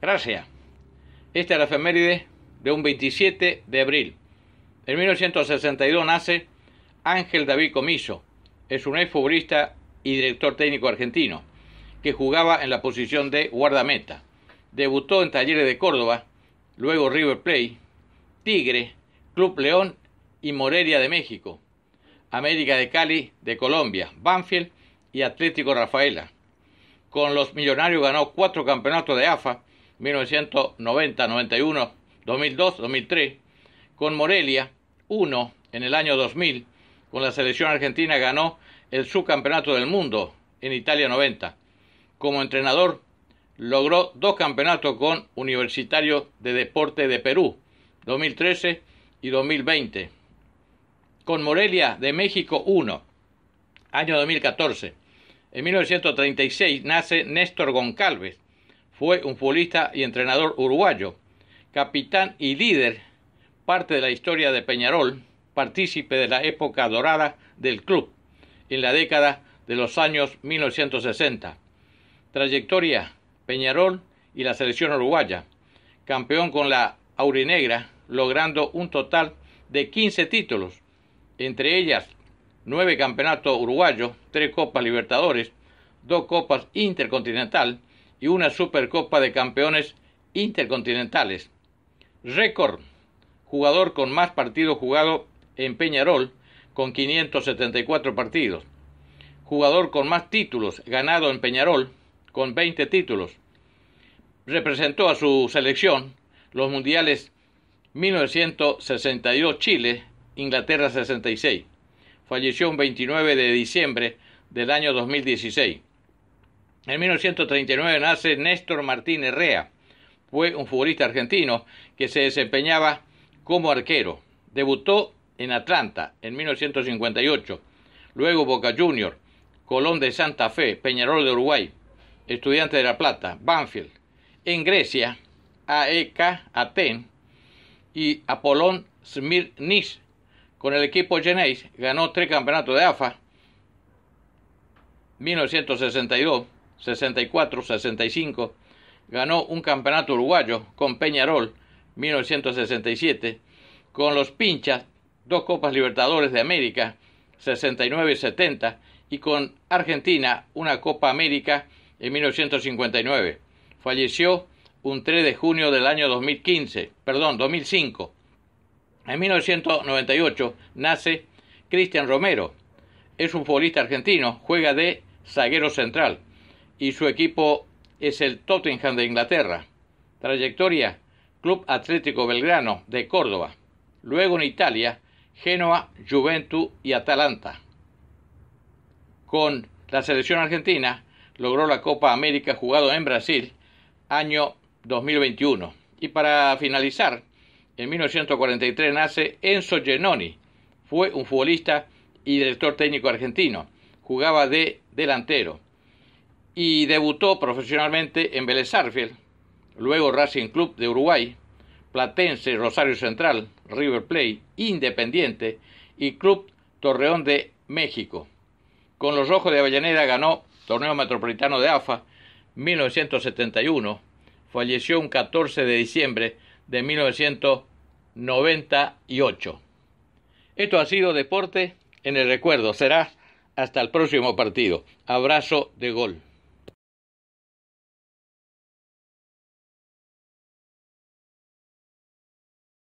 Gracias. Esta es la efeméride de un 27 de abril. En 1962 nace Ángel David Comiso. Es un exfutbolista y director técnico argentino que jugaba en la posición de guardameta. Debutó en Talleres de Córdoba, luego River Plate, Tigre, Club León y Morelia de México, América de Cali de Colombia, Banfield y Atlético Rafaela. Con los Millonarios ganó cuatro campeonatos de AFA 1990, 91, 2002, 2003, con Morelia, 1 en el año 2000, con la selección argentina ganó el subcampeonato del mundo en Italia 90. Como entrenador, logró dos campeonatos con Universitario de Deporte de Perú, 2013 y 2020. Con Morelia de México 1, año 2014. En 1936 nace Néstor Goncalves, fue un futbolista y entrenador uruguayo, capitán y líder, parte de la historia de Peñarol, partícipe de la época dorada del club, en la década de los años 1960. Trayectoria, Peñarol y la selección uruguaya, campeón con la Aurinegra, logrando un total de 15 títulos, entre ellas nueve campeonatos uruguayos, tres Copas Libertadores, dos Copas Intercontinental, y una Supercopa de Campeones Intercontinentales. Récord. Jugador con más partidos jugado en Peñarol con 574 partidos. Jugador con más títulos ganado en Peñarol con 20 títulos. Representó a su selección los mundiales 1962 Chile, Inglaterra 66. Falleció el 29 de diciembre del año 2016. En 1939 nace Néstor Martín Rea. Fue un futbolista argentino que se desempeñaba como arquero. Debutó en Atlanta en 1958, luego Boca Junior, Colón de Santa Fe, Peñarol de Uruguay, Estudiante de La Plata, Banfield. En Grecia, AEK Aten y Apolón Smirnis. Con el equipo Genéis ganó tres campeonatos de AFA 1962 64, 65, ganó un campeonato uruguayo con Peñarol 1967, con los Pinchas dos Copas Libertadores de América 69 70 y con Argentina una Copa América en 1959. Falleció un 3 de junio del año 2015, perdón, 2005. En 1998 nace Cristian Romero. Es un futbolista argentino, juega de zaguero central y su equipo es el Tottenham de Inglaterra. Trayectoria, Club Atlético Belgrano de Córdoba. Luego en Italia, Génova, Juventus y Atalanta. Con la selección argentina logró la Copa América jugado en Brasil año 2021. Y para finalizar, en 1943 nace Enzo Genoni. Fue un futbolista y director técnico argentino. Jugaba de delantero y debutó profesionalmente en Vélez luego Racing Club de Uruguay, Platense, Rosario Central, River Plate, Independiente y Club Torreón de México. Con los Rojos de Avellaneda ganó Torneo Metropolitano de AFA 1971. Falleció un 14 de diciembre de 1998. Esto ha sido Deporte en el Recuerdo. Será hasta el próximo partido. Abrazo de gol.